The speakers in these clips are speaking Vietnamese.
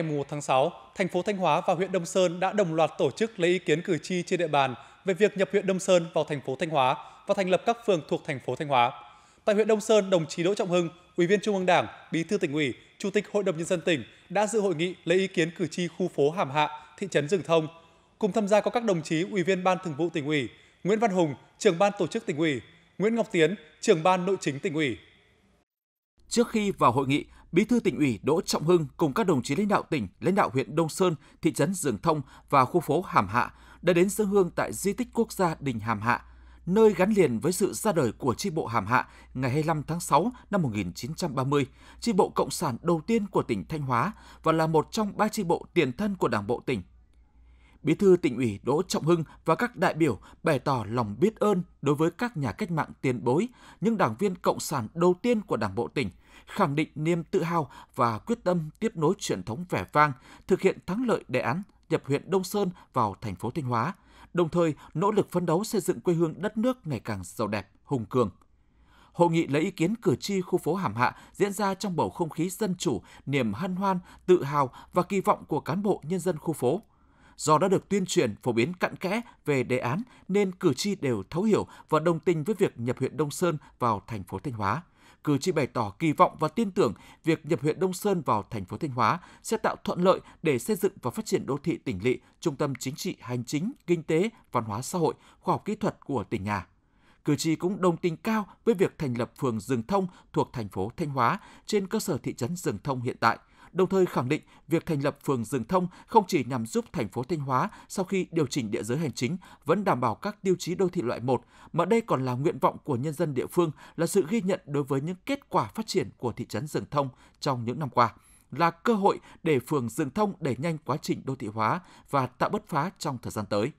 Ngày 1 tháng 6, thành phố Thanh Hóa và huyện Đông Sơn đã đồng loạt tổ chức lấy ý kiến cử tri trên địa bàn về việc nhập huyện Đông Sơn vào thành phố Thanh Hóa và thành lập các phường thuộc thành phố Thanh Hóa. Tại huyện Đông Sơn, đồng chí Đỗ Trọng Hưng, Ủy viên Trung ương Đảng, Bí thư tỉnh ủy, Chủ tịch Hội đồng nhân dân tỉnh đã dự hội nghị lấy ý kiến cử tri khu phố Hàm Hạ, thị trấn Dừng Thông. Cùng tham gia có các đồng chí Ủy viên Ban Thường vụ tỉnh ủy, Nguyễn Văn Hùng, trưởng ban tổ chức tỉnh ủy, Nguyễn Ngọc Tiến, trưởng ban nội chính tỉnh ủy. Trước khi vào hội nghị, Bí thư tỉnh ủy Đỗ Trọng Hưng cùng các đồng chí lãnh đạo tỉnh, lãnh đạo huyện Đông Sơn, thị trấn Rừng Thông và khu phố Hàm Hạ đã đến dân hương tại di tích quốc gia Đình Hàm Hạ, nơi gắn liền với sự ra đời của tri bộ Hàm Hạ ngày 25 tháng 6 năm 1930, tri bộ Cộng sản đầu tiên của tỉnh Thanh Hóa và là một trong ba tri bộ tiền thân của Đảng bộ tỉnh Bí thư tỉnh ủy Đỗ Trọng Hưng và các đại biểu bày tỏ lòng biết ơn đối với các nhà cách mạng tiền bối, những đảng viên cộng sản đầu tiên của Đảng bộ tỉnh, khẳng định niềm tự hào và quyết tâm tiếp nối truyền thống vẻ vang, thực hiện thắng lợi đề án nhập huyện Đông Sơn vào thành phố Thanh Hóa, đồng thời nỗ lực phấn đấu xây dựng quê hương đất nước ngày càng giàu đẹp, hùng cường. Hội nghị lấy ý kiến cử tri khu phố Hàm Hạ diễn ra trong bầu không khí dân chủ, niềm hân hoan, tự hào và kỳ vọng của cán bộ nhân dân khu phố – Do đã được tuyên truyền, phổ biến cặn kẽ về đề án nên cử tri đều thấu hiểu và đồng tình với việc nhập huyện Đông Sơn vào thành phố Thanh Hóa. Cử tri bày tỏ kỳ vọng và tin tưởng việc nhập huyện Đông Sơn vào thành phố Thanh Hóa sẽ tạo thuận lợi để xây dựng và phát triển đô thị tỉnh lỵ, trung tâm chính trị, hành chính, kinh tế, văn hóa xã hội, khoa học kỹ thuật của tỉnh nhà cử tri cũng đồng tình cao với việc thành lập phường Rừng Thông thuộc thành phố Thanh Hóa trên cơ sở thị trấn Rừng Thông hiện tại, đồng thời khẳng định việc thành lập phường rừng thông không chỉ nhằm giúp thành phố Thanh Hóa sau khi điều chỉnh địa giới hành chính vẫn đảm bảo các tiêu chí đô thị loại 1, mà đây còn là nguyện vọng của nhân dân địa phương là sự ghi nhận đối với những kết quả phát triển của thị trấn rừng thông trong những năm qua là cơ hội để phường rừng thông đẩy nhanh quá trình đô thị hóa và tạo bứt phá trong thời gian tới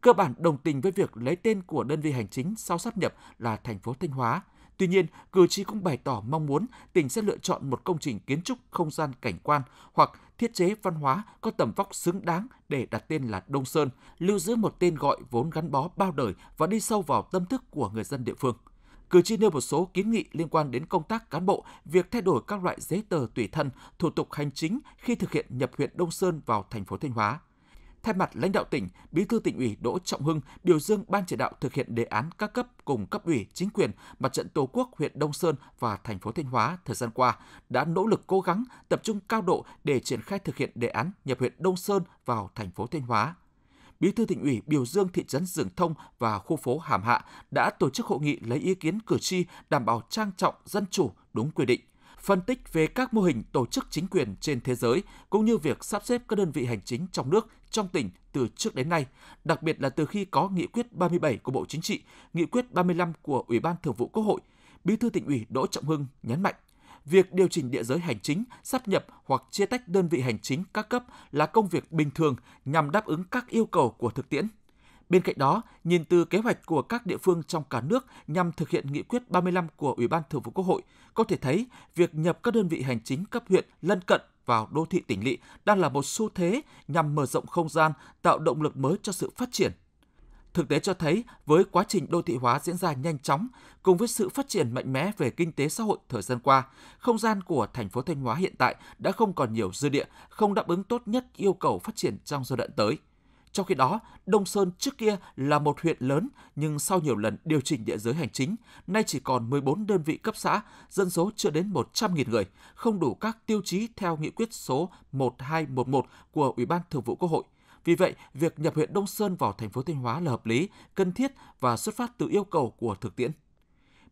cơ bản đồng tình với việc lấy tên của đơn vị hành chính sau sắp nhập là thành phố Thanh Hóa – Tuy nhiên, cử tri cũng bày tỏ mong muốn tỉnh sẽ lựa chọn một công trình kiến trúc không gian cảnh quan hoặc thiết chế văn hóa có tầm vóc xứng đáng để đặt tên là Đông Sơn, lưu giữ một tên gọi vốn gắn bó bao đời và đi sâu vào tâm thức của người dân địa phương. Cử tri nêu một số kiến nghị liên quan đến công tác cán bộ, việc thay đổi các loại giấy tờ tùy thân, thủ tục hành chính khi thực hiện nhập huyện Đông Sơn vào thành phố Thanh Hóa. Thay mặt lãnh đạo tỉnh, Bí thư tỉnh ủy Đỗ Trọng Hưng biểu dương ban chỉ đạo thực hiện đề án các cấp cùng cấp ủy, chính quyền, mặt trận Tổ quốc huyện Đông Sơn và thành phố Thanh Hóa thời gian qua đã nỗ lực cố gắng, tập trung cao độ để triển khai thực hiện đề án nhập huyện Đông Sơn vào thành phố Thanh Hóa Bí thư tỉnh ủy biểu dương thị trấn Dường Thông và khu phố Hàm Hạ đã tổ chức hội nghị lấy ý kiến cử tri đảm bảo trang trọng, dân chủ, đúng quy định phân tích về các mô hình tổ chức chính quyền trên thế giới cũng như việc sắp xếp các đơn vị hành chính trong nước trong tỉnh từ trước đến nay, đặc biệt là từ khi có nghị quyết 37 của Bộ Chính trị, nghị quyết 35 của Ủy ban Thường vụ Quốc hội, Bí thư tỉnh ủy Đỗ Trọng Hưng nhấn mạnh, việc điều chỉnh địa giới hành chính, sắp nhập hoặc chia tách đơn vị hành chính các cấp là công việc bình thường nhằm đáp ứng các yêu cầu của thực tiễn. Bên cạnh đó, nhìn từ kế hoạch của các địa phương trong cả nước nhằm thực hiện nghị quyết 35 của Ủy ban Thường vụ Quốc hội, có thể thấy việc nhập các đơn vị hành chính cấp huyện lân cận vào đô thị tỉnh lỵ đang là một xu thế nhằm mở rộng không gian, tạo động lực mới cho sự phát triển. Thực tế cho thấy, với quá trình đô thị hóa diễn ra nhanh chóng, cùng với sự phát triển mạnh mẽ về kinh tế xã hội thời gian qua, không gian của thành phố Thanh Hóa hiện tại đã không còn nhiều dư địa, không đáp ứng tốt nhất yêu cầu phát triển trong giai đoạn tới – trong khi đó, Đông Sơn trước kia là một huyện lớn nhưng sau nhiều lần điều chỉnh địa giới hành chính, nay chỉ còn 14 đơn vị cấp xã, dân số chưa đến 100.000 người, không đủ các tiêu chí theo nghị quyết số 1211 của Ủy ban Thường vụ Quốc hội. Vì vậy, việc nhập huyện Đông Sơn vào thành phố Thanh Hóa là hợp lý, cần thiết và xuất phát từ yêu cầu của thực tiễn.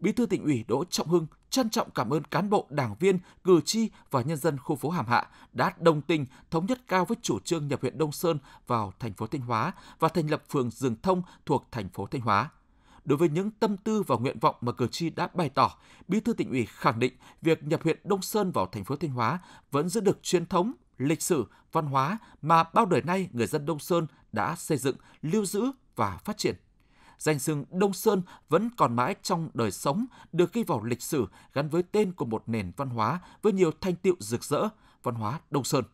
Bí thư tỉnh ủy Đỗ Trọng Hưng trân trọng cảm ơn cán bộ, đảng viên, cử tri và nhân dân khu phố Hàm Hạ đã đồng tình, thống nhất cao với chủ trương nhập huyện Đông Sơn vào thành phố Thanh Hóa và thành lập phường Dừng Thông thuộc thành phố Thanh Hóa. Đối với những tâm tư và nguyện vọng mà cử tri đã bày tỏ, Bí thư tỉnh ủy khẳng định việc nhập huyện Đông Sơn vào thành phố Thanh Hóa vẫn giữ được truyền thống, lịch sử, văn hóa mà bao đời nay người dân Đông Sơn đã xây dựng, lưu giữ và phát triển danh xưng Đông Sơn vẫn còn mãi trong đời sống, được ghi vào lịch sử gắn với tên của một nền văn hóa với nhiều thanh tiệu rực rỡ, văn hóa Đông Sơn.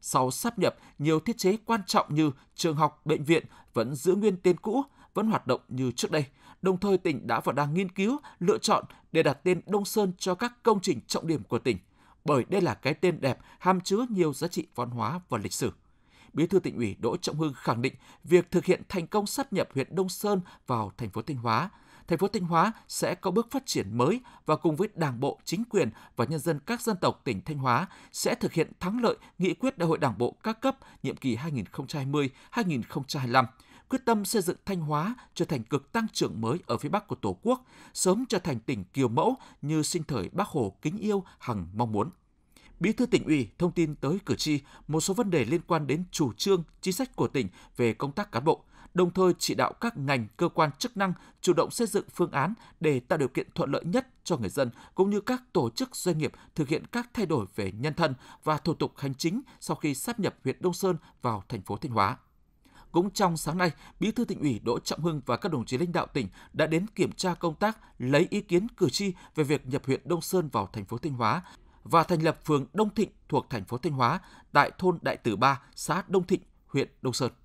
Sau sáp nhập, nhiều thiết chế quan trọng như trường học, bệnh viện vẫn giữ nguyên tên cũ, vẫn hoạt động như trước đây. Đồng thời tỉnh đã và đang nghiên cứu, lựa chọn để đặt tên Đông Sơn cho các công trình trọng điểm của tỉnh, bởi đây là cái tên đẹp hàm chứa nhiều giá trị văn hóa và lịch sử. Bí thư tỉnh ủy Đỗ Trọng Hưng khẳng định việc thực hiện thành công sát nhập huyện Đông Sơn vào thành phố Thanh Hóa thành phố Thanh Hóa sẽ có bước phát triển mới và cùng với Đảng bộ, chính quyền và nhân dân các dân tộc tỉnh Thanh Hóa sẽ thực hiện thắng lợi nghị quyết Đại hội Đảng bộ các cấp nhiệm kỳ 2020-2025 quyết tâm xây dựng Thanh Hóa trở thành cực tăng trưởng mới ở phía Bắc của Tổ quốc, sớm trở thành tỉnh kiều mẫu như sinh thời Bác Hồ kính yêu hằng mong muốn. Bí thư tỉnh ủy thông tin tới cử tri một số vấn đề liên quan đến chủ trương, chính sách của tỉnh về công tác cán bộ, đồng thời chỉ đạo các ngành, cơ quan chức năng chủ động xây dựng phương án để tạo điều kiện thuận lợi nhất cho người dân cũng như các tổ chức doanh nghiệp thực hiện các thay đổi về nhân thân và thủ tục hành chính sau khi sáp nhập huyện Đông Sơn vào thành phố Thanh Hóa. Cũng trong sáng nay, Bí thư tỉnh ủy Đỗ Trọng Hưng và các đồng chí lãnh đạo tỉnh đã đến kiểm tra công tác lấy ý kiến cử tri về việc nhập huyện Đông Sơn vào thành phố Thanh Hóa và thành lập phường Đông Thịnh thuộc thành phố Thanh Hóa tại thôn Đại Tử Ba, xã Đông Thịnh, huyện Đông Sơn.